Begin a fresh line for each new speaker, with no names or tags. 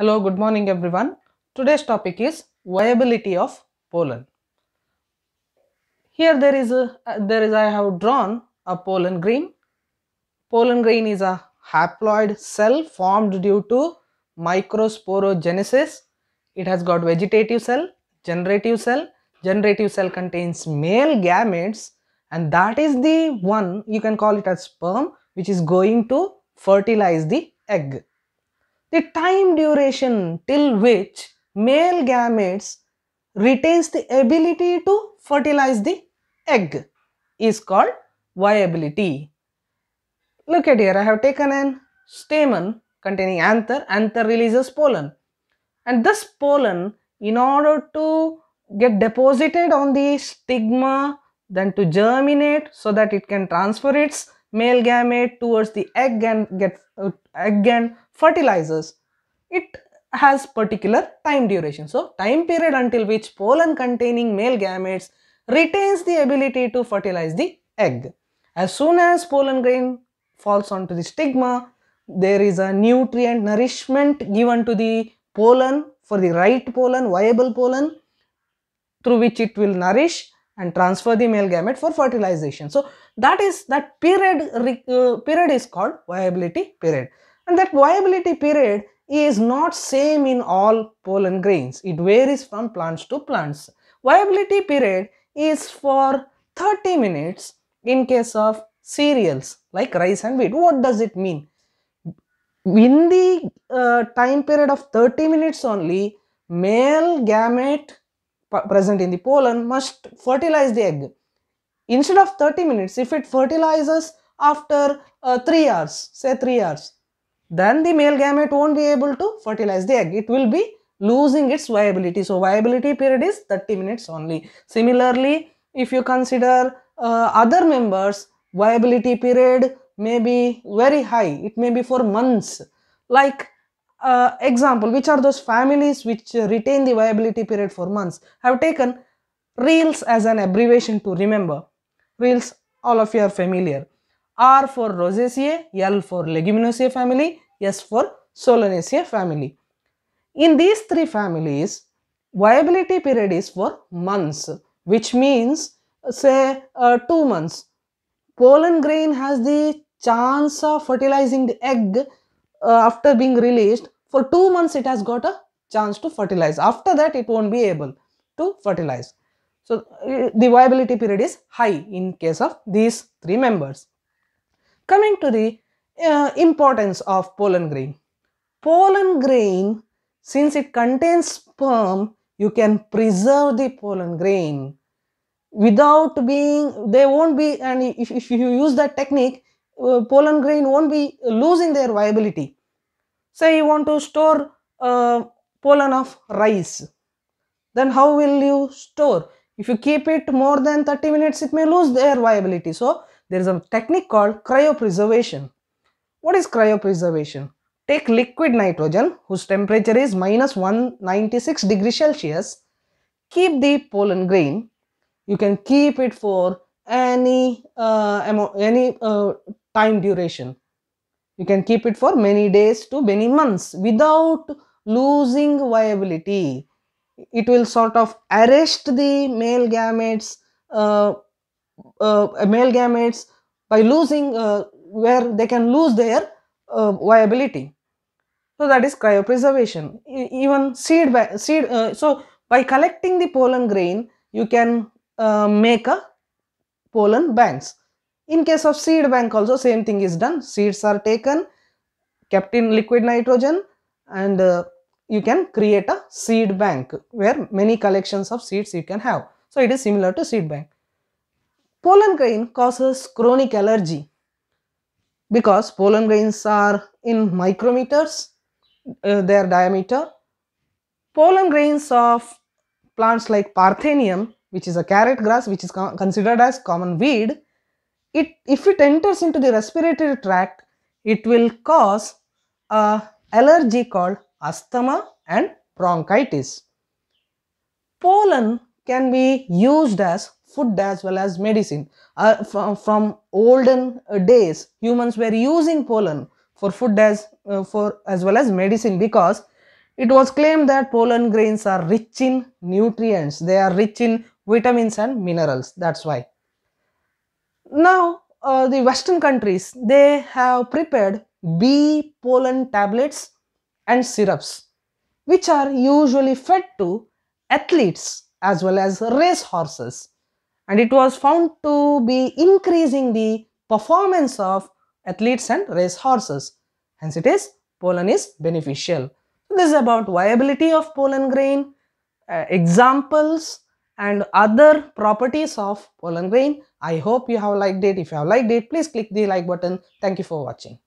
Hello, good morning everyone. Today's topic is viability of pollen. Here there is a, there is I have drawn a pollen grain. Pollen grain is a haploid cell formed due to microsporogenesis. It has got vegetative cell, generative cell. Generative cell contains male gametes and that is the one you can call it as sperm which is going to fertilize the egg the time duration till which male gametes retains the ability to fertilize the egg is called viability. Look at here, I have taken an stamen containing anther, anther releases pollen and this pollen in order to get deposited on the stigma then to germinate so that it can transfer its male gamete towards the egg and get uh, egg and fertilizers, it has particular time duration. So, time period until which pollen containing male gametes retains the ability to fertilize the egg. As soon as pollen grain falls onto the stigma, there is a nutrient nourishment given to the pollen for the right pollen, viable pollen through which it will nourish and transfer the male gamete for fertilization. So, that is that period, uh, period is called viability period. And that viability period is not same in all pollen grains. It varies from plants to plants. Viability period is for 30 minutes in case of cereals like rice and wheat. What does it mean? In the uh, time period of 30 minutes only, male gamete present in the pollen must fertilize the egg. Instead of 30 minutes, if it fertilizes after uh, 3 hours, say 3 hours, then the male gamete won't be able to fertilize the egg. It will be losing its viability. So, viability period is 30 minutes only. Similarly, if you consider uh, other members, viability period may be very high. It may be for months. Like uh, example, which are those families which retain the viability period for months? I have taken REELS as an abbreviation to remember. REELS, all of you are familiar. R for Rosaceae, L for Leguminosae family, S for Solanaceae family. In these three families, viability period is for months, which means say uh, two months. Pollen grain has the chance of fertilizing the egg uh, after being released. For two months, it has got a chance to fertilize. After that, it won't be able to fertilize. So, uh, the viability period is high in case of these three members. Coming to the uh, importance of pollen grain. Pollen grain, since it contains sperm, you can preserve the pollen grain without being, they won't be, and if, if you use that technique, uh, pollen grain won't be losing their viability. Say you want to store uh, pollen of rice, then how will you store? If you keep it more than 30 minutes, it may lose their viability. So, there is a technique called cryopreservation. What is cryopreservation? Take liquid nitrogen whose temperature is minus 196 degrees Celsius. Keep the pollen grain. You can keep it for any, uh, any uh, time duration. You can keep it for many days to many months without losing viability. It will sort of arrest the male gametes uh, uh, male gametes by losing uh, where they can lose their uh, viability. So that is cryopreservation. even seed, by, seed. so by collecting the pollen grain, you can make a pollen banks. In case of seed bank also same thing is done. Seeds are taken, kept in liquid nitrogen and uh, you can create a seed bank where many collections of seeds you can have. So it is similar to seed bank. Pollen grain causes chronic allergy because pollen grains are in micrometers, uh, their diameter. Pollen grains of plants like Parthenium, which is a carrot grass, which is considered as common weed, it, if it enters into the respiratory tract, it will cause a allergy called asthma and bronchitis. Pollen can be used as food as well as medicine. Uh, from, from olden uh, days, humans were using pollen for food as, uh, for, as well as medicine because it was claimed that pollen grains are rich in nutrients. They are rich in vitamins and minerals. That's why. Now, uh, the Western countries, they have prepared bee pollen tablets and syrups, which are usually fed to athletes as well as race horses and it was found to be increasing the performance of athletes and race horses. Hence it is pollen is beneficial. So this is about viability of pollen grain, uh, examples and other properties of pollen grain. I hope you have liked it. If you have liked it, please click the like button. Thank you for watching.